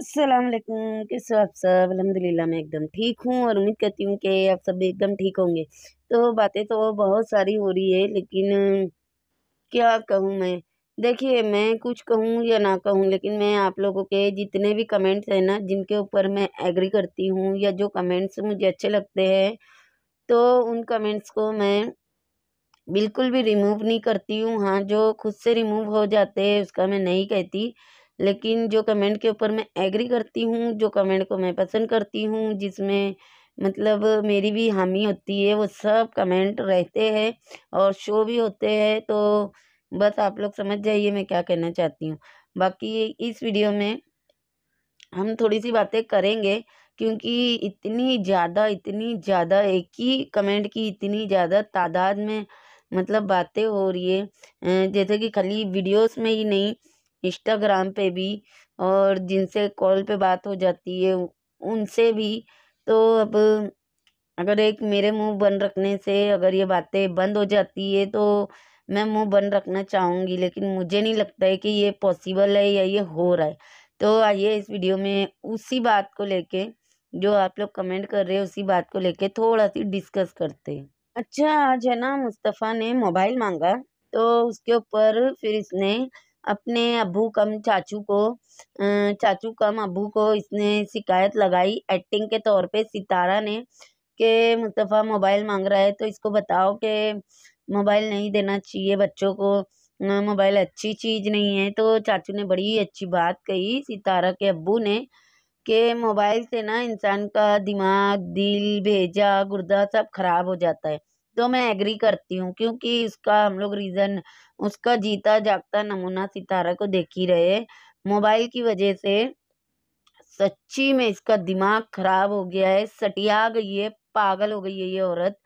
असलम कैसे हो आप सब अलहमदिल्ला मैं एकदम ठीक हूँ और उम्मीद करती हूँ कि आप सब एकदम ठीक होंगे तो बातें तो बहुत सारी हो रही है लेकिन क्या कहूँ मैं देखिए मैं कुछ कहूँ या ना कहूँ लेकिन मैं आप लोगों के जितने भी कमेंट्स हैं ना जिनके ऊपर मैं एग्री करती हूँ या जो कमेंट्स मुझे अच्छे लगते हैं तो उन कमेंट्स को मैं बिल्कुल भी रिमूव नहीं करती हूँ हाँ जो खुद से रिमूव हो जाते हैं उसका मैं नहीं कहती लेकिन जो कमेंट के ऊपर मैं एग्री करती हूँ जो कमेंट को मैं पसंद करती हूँ जिसमें मतलब मेरी भी हामी होती है वो सब कमेंट रहते हैं और शो भी होते हैं तो बस आप लोग समझ जाइए मैं क्या कहना चाहती हूँ बाकी इस वीडियो में हम थोड़ी सी बातें करेंगे क्योंकि इतनी ज़्यादा इतनी ज़्यादा एक ही कमेंट की इतनी ज़्यादा तादाद में मतलब बातें हो रही है जैसे कि खाली वीडियोस में ही नहीं इंस्टाग्राम पे भी और जिनसे कॉल पे बात हो जाती है उनसे भी तो अब अगर एक मेरे मुंह बंद रखने से अगर ये बातें बंद हो जाती है तो मैं मुंह बंद रखना चाहूँगी लेकिन मुझे नहीं लगता है कि ये पॉसिबल है या ये हो रहा है तो आइए इस वीडियो में उसी बात को लेके जो आप लोग कमेंट कर रहे हैं उसी बात को लेके थोड़ा सी डिस्कस करते हैं अच्छा आज है ना मुस्तफ़ा ने मोबाइल मांगा तो उसके ऊपर फिर इसने अपने अबू कम चाचू को चाचू कम अबू को इसने शिकायत लगाई एक्टिंग के तौर पे सितारा ने कि मुस्तफ़ा मोबाइल मांग रहा है तो इसको बताओ कि मोबाइल नहीं देना चाहिए बच्चों को मोबाइल अच्छी चीज़ नहीं है तो चाचू ने बड़ी अच्छी बात कही सितारा के अबू ने कि मोबाइल से ना इंसान का दिमाग दिल भेजा गुर्दा सब ख़राब हो जाता है तो मैं एग्री करती हूँ क्योंकि इसका हम लोग रीज़न उसका जीता जागता नमूना सितारा को देख ही रहे मोबाइल की वजह से सच्ची में इसका दिमाग खराब हो गया है सटिया गई है पागल हो गई है ये औरत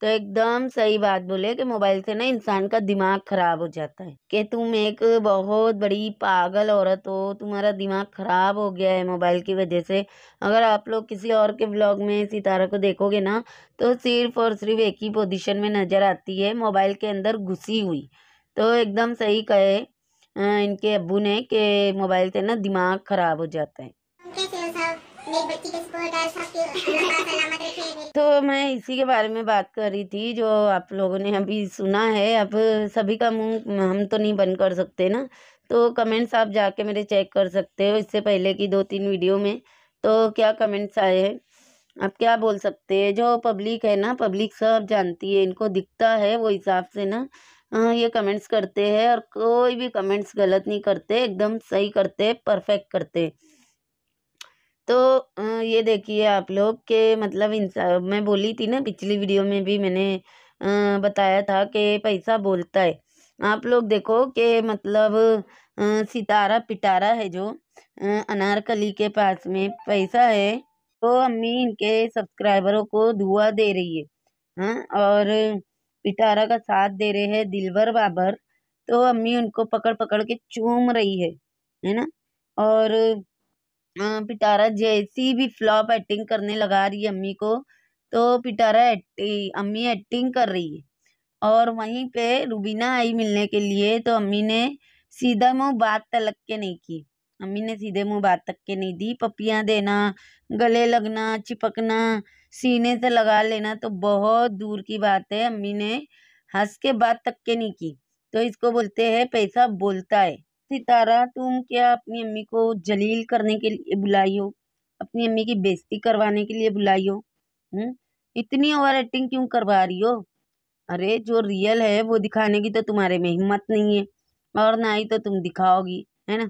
तो एकदम सही बात बोले कि मोबाइल से ना इंसान का दिमाग ख़राब हो जाता है कि तुम एक बहुत बड़ी पागल औरत हो तुम्हारा दिमाग ख़राब हो गया है मोबाइल की वजह से अगर आप लोग किसी और के ब्लॉग में सितारा को देखोगे ना तो सिर्फ और सिर्फ एक ही पोजीशन में नज़र आती है मोबाइल के अंदर घुसी हुई तो एकदम सही कहे इनके अबू ने कि मोबाइल से ना दिमाग ख़राब हो जाता है तो मैं इसी के बारे में बात कर रही थी जो आप लोगों ने अभी सुना है अब सभी का मुंह हम तो नहीं बंद कर सकते ना तो कमेंट्स आप जाके मेरे चेक कर सकते हो इससे पहले की दो तीन वीडियो में तो क्या कमेंट्स आए हैं आप क्या बोल सकते हैं जो पब्लिक है ना पब्लिक सब जानती है इनको दिखता है वो हिसाब से ना ये कमेंट्स करते हैं और कोई भी कमेंट्स गलत नहीं करते एकदम सही करते परफेक्ट करते तो ये देखिए आप लोग के मतलब इंसान मैं बोली थी ना पिछली वीडियो में भी मैंने बताया था कि पैसा बोलता है आप लोग देखो कि मतलब सितारा पिटारा है जो अनारकली के पास में पैसा है तो अम्मी इनके सब्सक्राइबरों को दुआ दे रही है हाँ और पिटारा का साथ दे रहे हैं दिलवर बाबर तो अम्मी उनको पकड़ पकड़ के चूम रही है है ना और पिटारा जैसी भी फ्लॉप एक्टिंग करने लगा रही है अम्मी को तो पिटारा एक्टिंग अम्मी एक्टिंग कर रही है और वहीं पे रूबीना आई मिलने के लिए तो अम्मी ने सीधा मुँह बात तलक के नहीं की अम्मी ने सीधे मुँह बात तक के नहीं दी पपियाँ देना गले लगना चिपकना सीने से लगा लेना तो बहुत दूर की बात है अम्मी ने हंस के बात तक के नहीं की तो इसको बोलते हैं पैसा बोलता है सितारा तुम क्या अपनी अम्मी को जलील करने के लिए बुलाई हो अपनी अम्मी की बेइज्जती करवाने के लिए बुलाई हो हुँ? हम्म? इतनी ओवर एक्टिंग क्यों करवा रही हो अरे जो रियल है वो दिखाने की तो तुम्हारे में हिम्मत नहीं है और ना ही तो तुम दिखाओगी है ना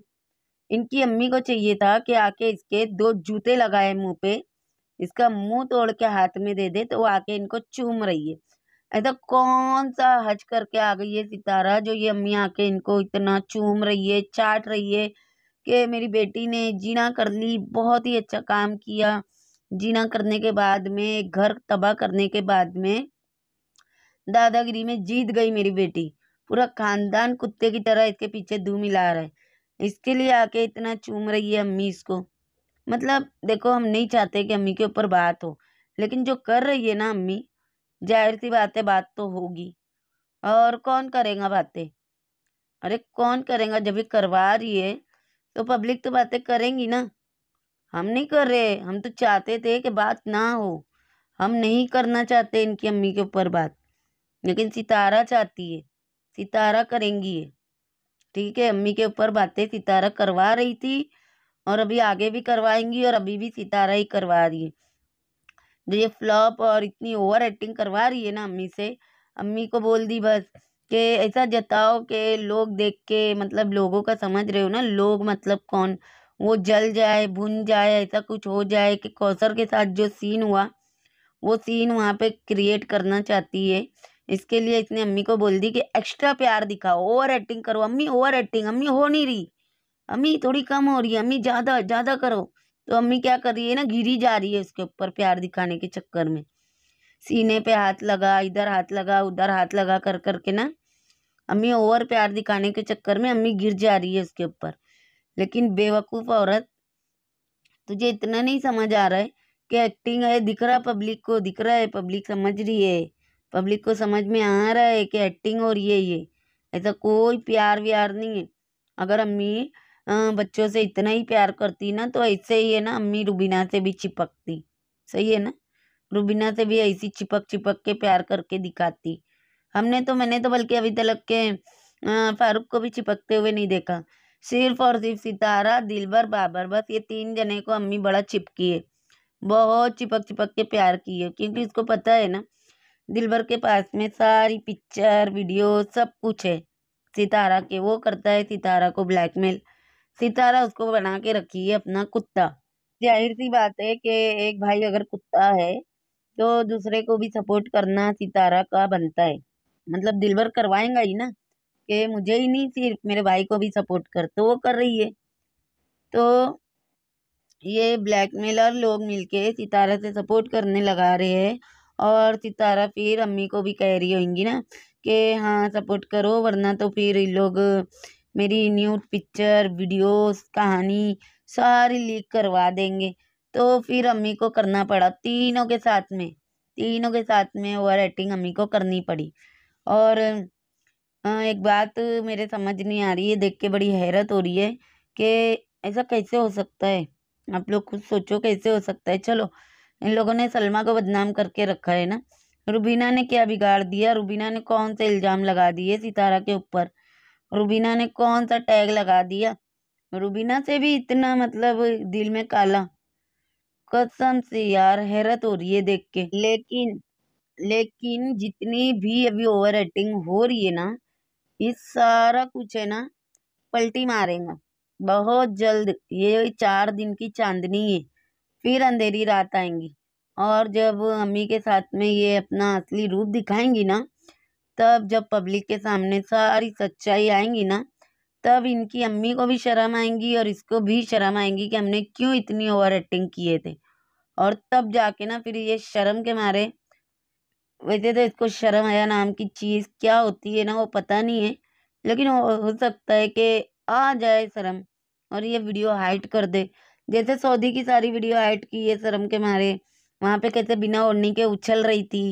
इनकी अम्मी को चाहिए था कि आके इसके दो जूते लगाए मुंह पे इसका मुंह तोड़ के हाथ में दे दे तो वो आके इनको चूम रही है ऐसा कौन सा हज करके आ गई है सितारा जो ये अम्मी आके इनको इतना चूम रही है चाट रही है कि मेरी बेटी ने जीना कर ली बहुत ही अच्छा काम किया जीना करने के बाद में घर तबाह करने के बाद में दादागिरी में जीत गई मेरी बेटी पूरा खानदान कुत्ते की तरह इसके पीछे धूम मिला रहा है इसके लिए आके इतना चूम रही है अम्मी इसको मतलब देखो हम नहीं चाहते कि अम्मी के ऊपर बात हो लेकिन जो कर रही है ना अम्मी जाहिर सी बातें बात तो होगी और कौन करेगा बातें अरे कौन करेगा जब भी करवा रही है तो पब्लिक तो बातें करेंगी ना हम नहीं कर रहे हम तो चाहते थे कि बात ना हो हम नहीं करना चाहते इनकी अम्मी के ऊपर बात लेकिन सितारा चाहती है सितारा करेंगी ये ठीक है अम्मी के ऊपर बातें सितारा करवा रही थी और अभी आगे भी करवाएंगी और अभी भी सितारा ही करवा रही है ये फ्लॉप और इतनी ओवर एक्टिंग करवा रही है ना अम्मी से अम्मी को बोल दी बस कि ऐसा जताओ कि लोग देख के मतलब लोगों का समझ रहे हो ना लोग मतलब कौन वो जल जाए भुन जाए ऐसा कुछ हो जाए कि कौसर के साथ जो सीन हुआ वो सीन वहाँ पे क्रिएट करना चाहती है इसके लिए इसने अम्मी को बोल दी कि एक्स्ट्रा प्यार दिखाओ ओवर एक्टिंग करो अम्मी ओवर एक्टिंग अम्मी हो नहीं रही अम्मी थोड़ी कम हो रही है अम्मी ज़्यादा ज़्यादा करो तो अम्मी क्या कर रही है ना गिरी जा रही है उसके ऊपर प्यार दिखाने के चक्कर में सीने पे हाथ लगा इधर हाथ लगा उधर हाथ लगा कर कर के ना अम्मी ओवर प्यार दिखाने के चक्कर में अम्मी गिर जा रही है उसके ऊपर लेकिन बेवकूफ़ औरत तुझे इतना नहीं समझ आ रहा है कि एक्टिंग है दिख रहा पब्लिक को दिख रहा है पब्लिक समझ रही है पब्लिक को समझ में आ रहा है कि एक्टिंग हो रही है ये ऐसा कोई प्यार व्यार नहीं है अगर अम्मी हाँ, बच्चों से इतना ही प्यार करती ना तो ऐसे ही है ना अम्मी रूबीना से भी चिपकती सही है ना रूबीना से भी ऐसी चिपक चिपक के प्यार करके दिखाती हमने तो मैंने तो बल्कि अभी तक के फारूक को भी चिपकते हुए नहीं देखा सिर्फ और सिर्फ सितारा दिलबर बाबर बस ये तीन जने को अम्मी बड़ा चिपकी है बहुत चिपक चिपक के प्यार की है क्योंकि उसको पता है ना दिलबर के पास में सारी पिक्चर वीडियो सब कुछ है सितारा के वो करता है सितारा को ब्लैकमेल सितारा उसको बना के रखी है अपना कुत्ता जाहिर सी बात है कि एक भाई अगर कुत्ता है तो दूसरे को भी सपोर्ट करना सितारा का बनता है मतलब दिल भर करवाएंगा ही ना कि मुझे ही नहीं सिर्फ मेरे भाई को भी सपोर्ट कर तो वो कर रही है तो ये ब्लैकमेलर लोग मिलके सितारा से सपोर्ट करने लगा रहे हैं और सितारा फिर अम्मी को भी कह रही होंगी ना कि हाँ सपोर्ट करो वरना तो फिर लोग मेरी न्यूट पिक्चर वीडियोस कहानी सारी लीक करवा देंगे तो फिर अम्मी को करना पड़ा तीनों के साथ में तीनों के साथ में ओवर एक्टिंग अम्मी को करनी पड़ी और एक बात मेरे समझ नहीं आ रही है देख के बड़ी हैरत हो रही है कि ऐसा कैसे हो सकता है आप लोग खुद सोचो कैसे हो सकता है चलो इन लोगों ने सलमा को बदनाम करके रखा है ना रुबीना ने क्या बिगाड़ दिया रुबीना ने कौन से इल्ज़ाम लगा दिए सितारा के ऊपर रुबीना ने कौन सा टैग लगा दिया रूबीना से भी इतना मतलब दिल में काला कसम से यार हैरत हो रही है देख के लेकिन लेकिन जितनी भी अभी ओवर एक्टिंग हो रही है ना ये सारा कुछ है ना पलटी मारेगा बहुत जल्द ये चार दिन की चांदनी है फिर अंधेरी रात आएंगी और जब अम्मी के साथ में ये अपना असली रूप दिखाएंगी ना तब जब पब्लिक के सामने सारी सच्चाई आएंगी ना तब इनकी अम्मी को भी शर्म आएंगी और इसको भी शर्म आएंगी कि हमने क्यों इतनी ओवर एक्टिंग किए थे और तब जाके ना फिर ये शर्म के मारे वैसे तो इसको शर्म आया नाम की चीज़ क्या होती है ना वो पता नहीं है लेकिन हो सकता है कि आ जाए शर्म और ये वीडियो हाइट कर दे जैसे सऊदी की सारी वीडियो हाइट की है शर्म के मारे वहाँ पे कैसे बिना ओढ़नी के उछल रही थी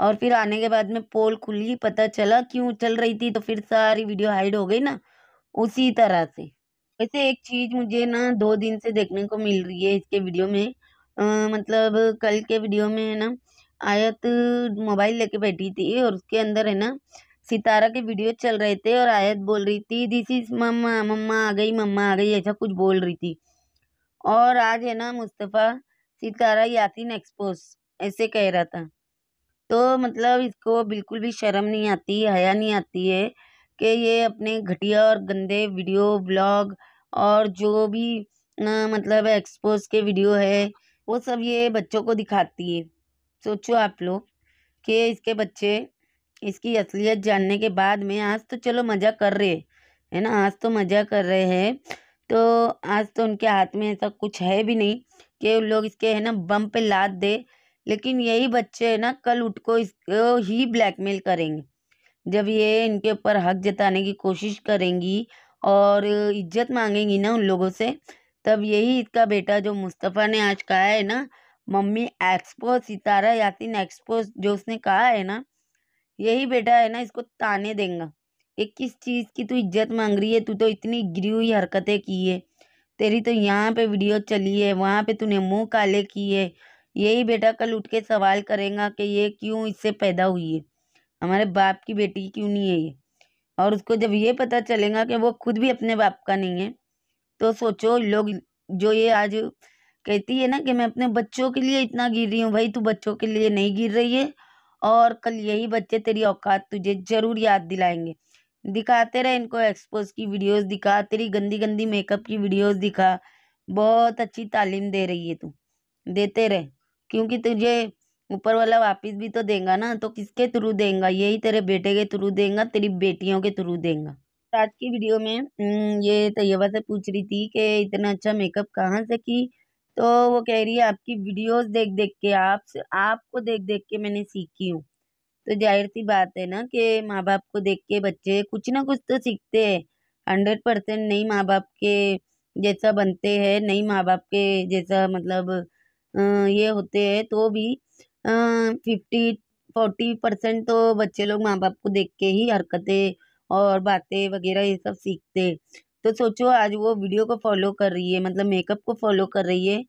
और फिर आने के बाद में पोल खुली पता चला क्यों चल रही थी तो फिर सारी वीडियो हाइड हो गई ना उसी तरह से वैसे एक चीज़ मुझे ना दो दिन से देखने को मिल रही है इसके वीडियो में आ, मतलब कल के वीडियो में है ना आयत मोबाइल लेके बैठी थी और उसके अंदर है ना सितारा के वीडियो चल रहे थे और आयत बोल रही थी दिस इज मम्मा मम्मा आ गई मम्मा आ गई ऐसा कुछ बोल रही थी और आज है ना मुस्तफ़ा सितारा यासिन एक्सपोज ऐसे कह रहा था तो मतलब इसको बिल्कुल भी शर्म नहीं आती हया नहीं आती है कि ये अपने घटिया और गंदे वीडियो ब्लॉग और जो भी ना मतलब एक्सपोज के वीडियो है वो सब ये बच्चों को दिखाती है सोचो आप लोग कि इसके बच्चे इसकी असलियत जानने के बाद में आज तो चलो मज़ा कर रहे है ना आज तो मज़ा कर रहे हैं तो आज तो उनके हाथ में ऐसा कुछ है भी नहीं कि उन लोग इसके है ना बम पे लाद दे लेकिन यही बच्चे है ना कल उठ को इसको ही ब्लैकमेल करेंगे जब ये इनके ऊपर हक जताने की कोशिश करेंगी और इज्जत मांगेंगी ना उन लोगों से तब यही इसका बेटा जो मुस्तफ़ा ने आज कहा है ना मम्मी एक्सपो सितारा यासिन एक्सपो जो उसने कहा है ना यही बेटा है ना इसको ताने देंगे ये किस चीज़ की तू इज्जत मांग रही है तू तो इतनी गिरी हुई हरकतें की है तेरी तो यहाँ पे वीडियो चली है वहाँ पे तूने मुंह काले की है यही बेटा कल उठ के सवाल करेगा कि ये क्यों इससे पैदा हुई है हमारे बाप की बेटी क्यों नहीं है ये और उसको जब ये पता चलेगा कि वो खुद भी अपने बाप का नहीं है तो सोचो लोग जो ये आज कहती है ना कि मैं अपने बच्चों के लिए इतना गिर रही हूँ भाई तू बच्चों के लिए नहीं गिर रही है और कल यही बच्चे तेरी औकात तुझे ज़रूर याद दिलाएंगे दिखाते रहे इनको एक्सपोज की वीडियोस दिखा तेरी गंदी गंदी मेकअप की वीडियोस दिखा बहुत अच्छी तालीम दे रही है तू देते रहे क्योंकि तुझे ऊपर वाला वापस भी तो देगा ना तो किसके थ्रू देगा यही तेरे बेटे के थ्रू देगा तेरी बेटियों के थ्रू देगा आज की वीडियो में हम्म, ये तैयबा से पूछ रही थी कि इतना अच्छा मेकअप कहाँ से की तो वो कह रही है आपकी वीडियोस देख देख के आप आपको देख देख के मैंने सीखी हूँ तो जाहिर सी बात है ना कि माँ बाप को देख के बच्चे कुछ ना कुछ तो सीखते हैं हंड्रेड परसेंट नहीं माँ बाप के जैसा बनते हैं नहीं माँ बाप के जैसा मतलब ये होते हैं तो भी फिफ्टी फोर्टी परसेंट तो बच्चे लोग माँ बाप को देख के ही हरकतें और बातें वगैरह ये सब सीखते तो सोचो आज वो वीडियो को फॉलो कर रही है मतलब मेकअप को फॉलो कर रही है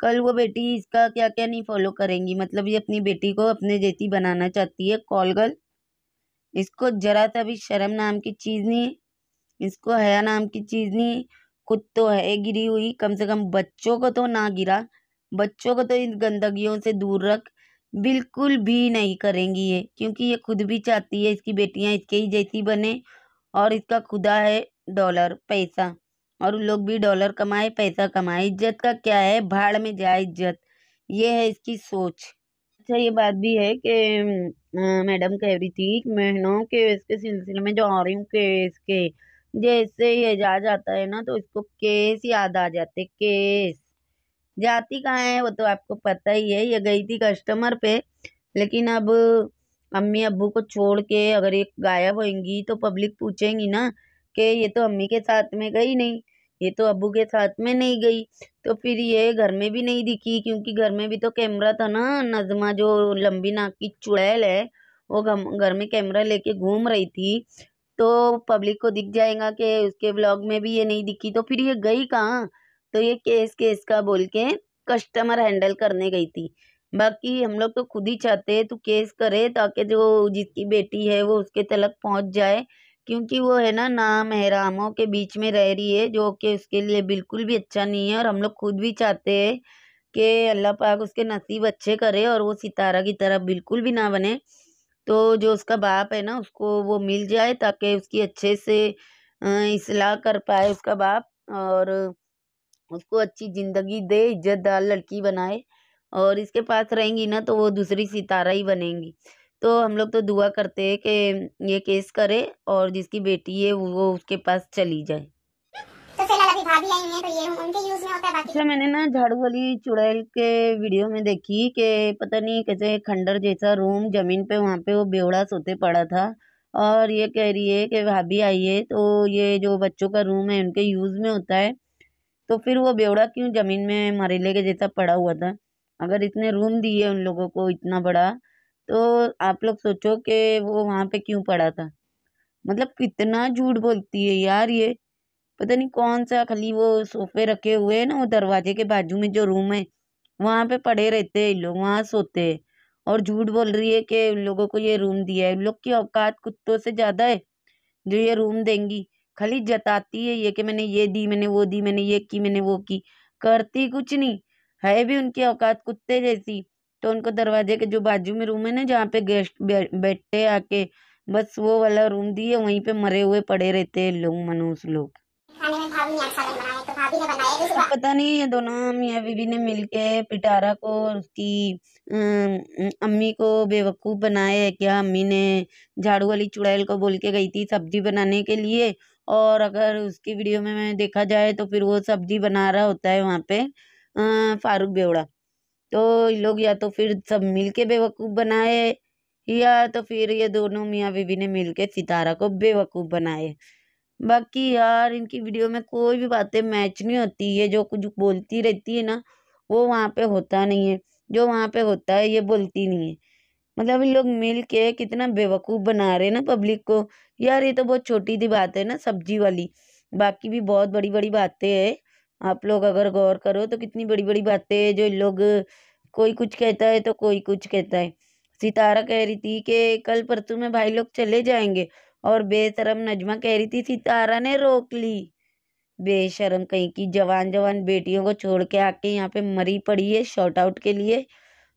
कल वो बेटी इसका क्या क्या नहीं फॉलो करेंगी मतलब ये अपनी बेटी को अपने जैसी बनाना चाहती है कॉल गर्ल इसको जरा सा भी शर्म नाम की चीज़ नहीं इसको हया नाम की चीज़ नहीं खुद तो है गिरी हुई कम से कम बच्चों को तो ना गिरा बच्चों को तो इन गंदगियों से दूर रख बिल्कुल भी नहीं करेंगी ये क्योंकि ये खुद भी चाहती है इसकी बेटियां इसके ही जैसी बने और इसका खुदा है डॉलर पैसा और लोग भी डॉलर कमाए पैसा कमाए इज्जत का क्या है भाड़ में जाए इज्जत ये है इसकी सोच अच्छा ये बात भी है कि मैडम कह रही थी महीनों केस के सिलसिले में जो आ रही हूँ केस के जैसे ही एजाज आता है ना तो इसको केस याद आ जाते केस जाती कहाँ है वो तो आपको पता ही है ये गई थी कस्टमर पे लेकिन अब अम्मी अबू को छोड़ के अगर ये गायब होंगी तो पब्लिक पूछेंगी ना कि ये तो अम्मी के साथ में गई नहीं ये तो अबू के साथ में नहीं गई तो फिर ये घर में भी नहीं दिखी क्योंकि घर में भी तो कैमरा था ना नजमा जो लंबी नाक की चुड़ैल है वो घर में कैमरा लेके घूम रही थी तो पब्लिक को दिख जाएगा कि उसके ब्लॉग में भी ये नहीं दिखी तो फिर ये गई कहाँ तो ये केस केस का बोल के कस्टमर हैंडल करने गई थी बाकी हम लोग तो खुद ही चाहते हैं तो केस करे ताकि जो जिसकी बेटी है वो उसके तलक पहुंच जाए क्योंकि वो है ना नाम हैरामों के बीच में रह रही है जो कि उसके लिए बिल्कुल भी अच्छा नहीं है और हम लोग खुद भी चाहते हैं कि अल्लाह पाक उसके नसीब अच्छे करे और वो सितारा की तरह बिल्कुल भी ना बने तो जो उसका बाप है ना उसको वो मिल जाए ताकि उसकी अच्छे से इसलाह कर पाए उसका बाप और उसको अच्छी ज़िंदगी दे इज़्ज़तदार लड़की बनाए और इसके पास रहेंगी ना तो वो दूसरी सितारा ही बनेंगी तो हम लोग तो दुआ करते हैं कि ये केस करे और जिसकी बेटी है वो उसके पास चली जाए तो तो अच्छा तो मैंने ना झाड़ू वाली चुड़ैल के वीडियो में देखी कि पता नहीं कैसे खंडर जैसा रूम जमीन पे वहाँ पे वो बेवड़ा सोते पड़ा था और ये कह रही है कि भाभी आई है तो ये जो बच्चों का रूम है उनके यूज़ में होता है तो फिर वो बेवड़ा क्यों ज़मीन में मरेले के जैसा पड़ा हुआ था अगर इतने रूम दिए उन लोगों को इतना बड़ा तो आप लोग सोचो कि वो वहाँ पे क्यों पड़ा था मतलब कितना झूठ बोलती है यार ये पता नहीं कौन सा खाली वो सोफे रखे हुए हैं ना वो दरवाजे के बाजू में जो रूम है वहाँ पे पड़े रहते हैं लोग वहाँ सोते हैं और झूठ बोल रही है कि उन लोगों को ये रूम दिया है उन लोग की औकात कुत्तों से ज़्यादा है जो ये रूम देंगी खाली जताती है ये कि मैंने ये दी मैंने वो दी मैंने ये की मैंने वो की करती कुछ नहीं है भी उनकी औकात कुत्ते जैसी तो उनको दरवाजे के जो बाजू में रूम है ना जहाँ पे गेस्ट बैठते आके बस वो वाला रूम दिए वहीं पे मरे हुए पड़े रहते हैं लोग मनुष्य लोग तो तो पता नहीं ये दोनों मियाँ बीबी ने मिलके पिटारा को उसकी अम्मी को बेवकूफ़ बनाया है क्या अम्मी ने झाड़ू वाली चुड़ैल को बोल के गई थी सब्जी बनाने के लिए और अगर उसकी वीडियो में मैं देखा जाए तो फिर वो सब्जी बना रहा होता है वहाँ पे फारूक बेवड़ा तो लोग या तो फिर सब मिल के बेवकूफ़ बनाए या तो फिर ये दोनों मियाँ बीवी ने मिल के सितारा को बेवकूफ़ बनाए बाकी यार इनकी वीडियो में कोई भी बातें मैच नहीं होती है जो कुछ बोलती रहती है ना वो वहाँ पे होता नहीं है जो वहाँ पे होता है ये बोलती नहीं है मतलब इन लोग मिल के कितना बेवकूफ़ बना रहे हैं ना पब्लिक को यार ये तो बहुत छोटी सी बात है ना सब्जी वाली बाकी भी बहुत बड़ी बड़ी बातें हैं आप लोग अगर गौर करो तो कितनी बड़ी बड़ी बातें हैं जो लोग कोई कुछ कहता है तो कोई कुछ कहता है सितारा कह रही थी कि कल परसों में भाई लोग चले जाएंगे और बेशरम नजमा कह रही थी सितारा ने रोक ली बेशरम कहीं की जवान जवान बेटियों को छोड़ के आके यहाँ पे मरी पड़ी है शॉर्ट आउट के लिए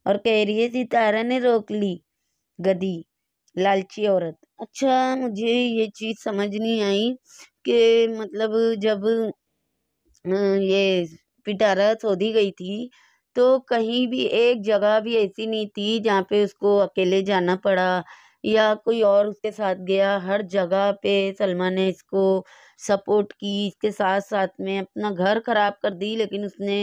और कह रही है सितारा ने रोक ली गदी लालची औरत अच्छा मुझे ये चीज़ समझ नहीं आई कि मतलब जब ये पिटारा सोधी गई थी तो कहीं भी एक जगह भी ऐसी नहीं थी जहाँ पे उसको अकेले जाना पड़ा या कोई और उसके साथ गया हर जगह पे सलमा ने इसको सपोर्ट की इसके साथ साथ में अपना घर खराब कर दी लेकिन उसने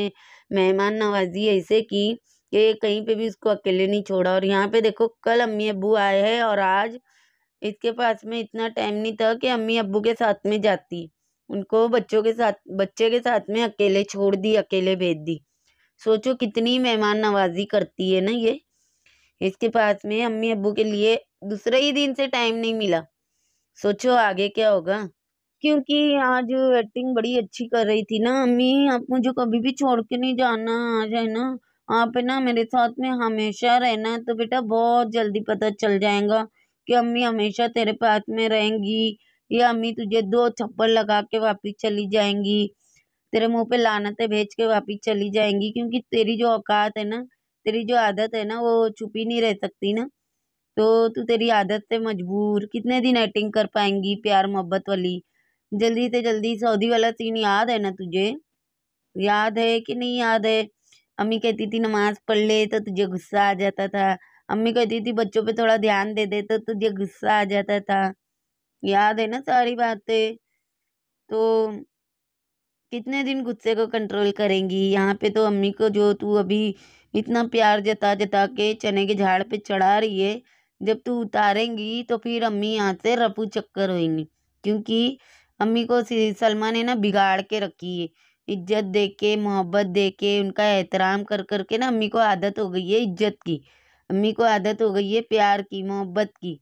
मेहमान नवाजी ऐसे की कि कहीं पे भी उसको अकेले नहीं छोड़ा और यहाँ पे देखो कल अम्मी अबू आए हैं और आज इसके पास में इतना टाइम नहीं था कि अम्मी अबू के साथ में जाती उनको बच्चों के साथ बच्चे के साथ में अकेले छोड़ दी अकेले भेज दी सोचो कितनी मेहमान नवाजी करती है ना ये इसके पास में अम्मी अबू के लिए दूसरे ही दिन से टाइम नहीं मिला सोचो आगे क्या होगा क्योंकि आज एक्टिंग बड़ी अच्छी कर रही थी ना अम्मी आप मुझे कभी भी छोड़ के नहीं जाना आज है ना आप ना मेरे साथ में हमेशा रहना तो बेटा बहुत जल्दी पता चल जाएगा कि अम्मी हमेशा तेरे पास में रहेंगी या अम्मी तुझे दो छप्पर लगा के वापिस चली जाएंगी तेरे मुंह पे लानते भेज के वापिस चली जाएंगी क्योंकि तेरी जो औकात है ना तेरी जो आदत है ना वो छुपी नहीं रह सकती ना तो तू तेरी आदत से मजबूर कितने दिन एक्टिंग कर पाएंगी प्यार मोहब्बत वाली जल्दी से जल्दी सऊदी वाला सीन याद है ना तुझे याद है कि नहीं याद है अम्मी कहती थी नमाज पढ़ ले तो तुझे गुस्सा आ जाता था अम्मी कहती थी बच्चों पे थोड़ा ध्यान दे दे तो तुझे गुस्सा आ जाता था याद है ना सारी बातें तो कितने दिन गुस्से को कंट्रोल करेंगी यहाँ पे तो अम्मी को जो तू अभी इतना प्यार जता जता के चने के झाड़ पे चढ़ा रही है जब तू उतारेंगी तो फिर अम्मी यहाँ से रपू चक्कर होएंगी क्योंकि अम्मी को सलमा ने ना बिगाड़ के रखी है इज्जत दे के मोहब्बत दे के उनका एहतराम कर कर के ना अम्मी को आदत हो गई है इज्जत की अम्मी को आदत हो गई है प्यार की मोहब्बत की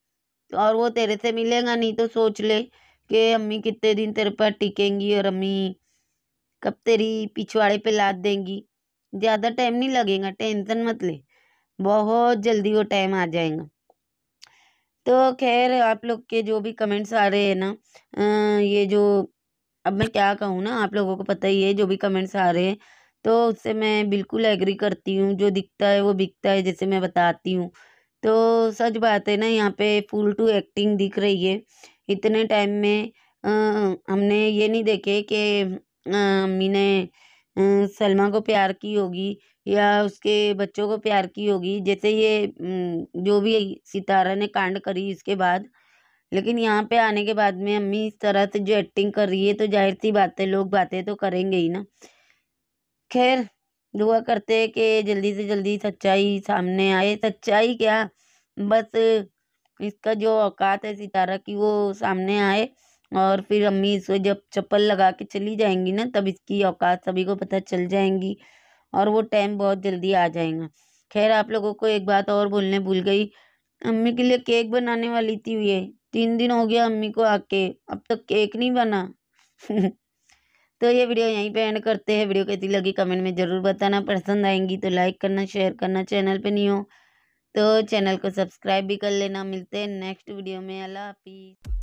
तो और वो तेरे से मिलेगा नहीं तो सोच ले कि अम्मी कितने दिन तेरे पर टिकेंगी और अम्मी कब तेरी पिछवाड़े पे लाद देंगी ज़्यादा टाइम नहीं लगेगा टेंशन मत ले बहुत जल्दी वो टाइम आ जाएगा तो खैर आप लोग के जो भी कमेंट्स आ रहे हैं ना ये जो अब मैं क्या कहूँ ना आप लोगों को पता ही है जो भी कमेंट्स आ रहे हैं तो उससे मैं बिल्कुल एग्री करती हूँ जो दिखता है वो बिकता है जैसे मैं बताती हूँ तो सच बात है ना यहाँ पे फुल टू एक्टिंग दिख रही है इतने टाइम में आ, हमने ये नहीं देखे कि अम्मी ने सलमा को प्यार की होगी या उसके बच्चों को प्यार की होगी जैसे ये जो भी सितारा ने कांड करी इसके बाद लेकिन यहाँ पे आने के बाद में अम्मी इस तरह से जो एक्टिंग कर रही है तो जाहिर सी बात है लोग बातें तो करेंगे ही ना खैर दुआ करते हैं कि जल्दी से जल्दी सच्चाई सामने आए सच्चाई क्या बस इसका जो औकात है सितारा की वो सामने आए और फिर अम्मी इसको जब चप्पल लगा के चली जाएंगी ना तब इसकी औकात सभी को पता चल जाएंगी और वो टाइम बहुत जल्दी आ जाएगा खैर आप लोगों को एक बात और बोलने भूल गई अम्मी के लिए केक बनाने वाली थी ये तीन दिन हो गया अम्मी को आके अब तक केक नहीं बना तो ये वीडियो यहीं पे एंड करते हैं वीडियो कैसी लगी कमेंट में ज़रूर बताना पसंद आएंगी तो लाइक करना शेयर करना चैनल पे नहीं हो तो चैनल को सब्सक्राइब भी कर लेना मिलते हैं नेक्स्ट वीडियो में अल्लाह हाफिज़